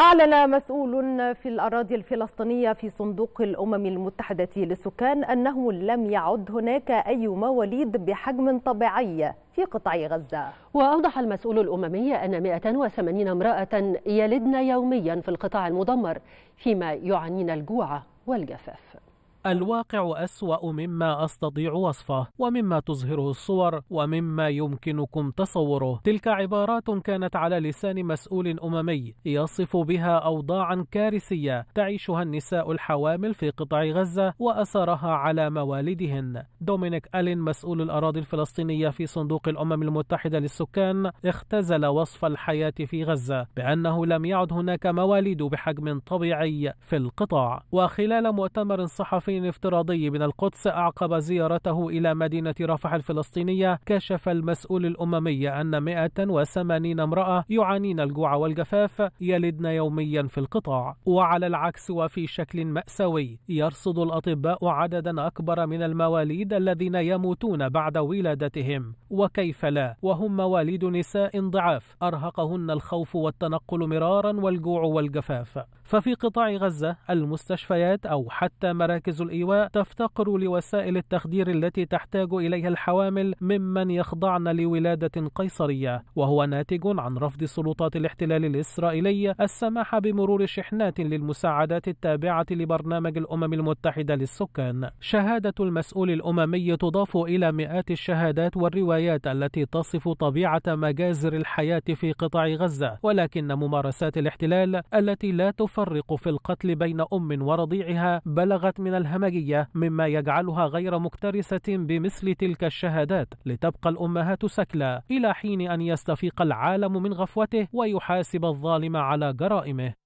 أعلن مسؤول في الأراضي الفلسطينية في صندوق الأمم المتحدة للسكان أنه لم يعد هناك أي مواليد بحجم طبيعي في قطاع غزة وأوضح المسؤول الأممي أن 180 امرأة يلدن يوميا في القطاع المدمر فيما يعانين الجوع والجفاف الواقع أسوأ مما أستطيع وصفه ومما تظهره الصور ومما يمكنكم تصوره تلك عبارات كانت على لسان مسؤول أممي يصف بها أوضاعا كارثية تعيشها النساء الحوامل في قطاع غزة وأثرها على موالدهن دومينيك ألين مسؤول الأراضي الفلسطينية في صندوق الأمم المتحدة للسكان اختزل وصف الحياة في غزة بأنه لم يعد هناك مواليد بحجم طبيعي في القطاع وخلال مؤتمر صحفي افتراضي من القدس أعقب زيارته إلى مدينة رفح الفلسطينية كشف المسؤول الأممي أن 180 امرأة يعانين الجوع والجفاف يلدن يوميا في القطاع وعلى العكس وفي شكل مأساوي يرصد الأطباء عددا أكبر من المواليد الذين يموتون بعد ولادتهم وكيف لا وهم مواليد نساء ضعاف أرهقهن الخوف والتنقل مرارا والجوع والجفاف ففي قطاع غزة المستشفيات أو حتى مراكز الإيواء تفتقر لوسائل التخدير التي تحتاج إليها الحوامل ممن يخضعن لولادة قيصرية وهو ناتج عن رفض سلطات الاحتلال الإسرائيلي السماح بمرور شحنات للمساعدات التابعة لبرنامج الأمم المتحدة للسكان شهادة المسؤول الأممي تضاف إلى مئات الشهادات والروايات التي تصف طبيعة مجازر الحياة في قطاع غزة ولكن ممارسات الاحتلال التي لا تف تفرق في القتل بين أم ورضيعها بلغت من الهمجية مما يجعلها غير مكترثة بمثل تلك الشهادات لتبقى الأمهات سكلى إلى حين أن يستفيق العالم من غفوته ويحاسب الظالم على جرائمه